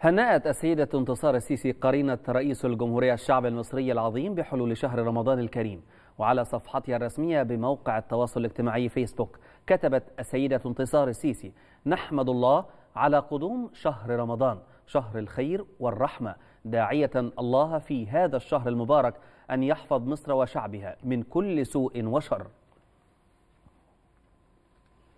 هنأت السيدة انتصار السيسي قرينة رئيس الجمهورية الشعب المصري العظيم بحلول شهر رمضان الكريم وعلى صفحتها الرسمية بموقع التواصل الاجتماعي فيسبوك كتبت السيدة انتصار السيسي نحمد الله على قدوم شهر رمضان شهر الخير والرحمة داعية الله في هذا الشهر المبارك أن يحفظ مصر وشعبها من كل سوء وشر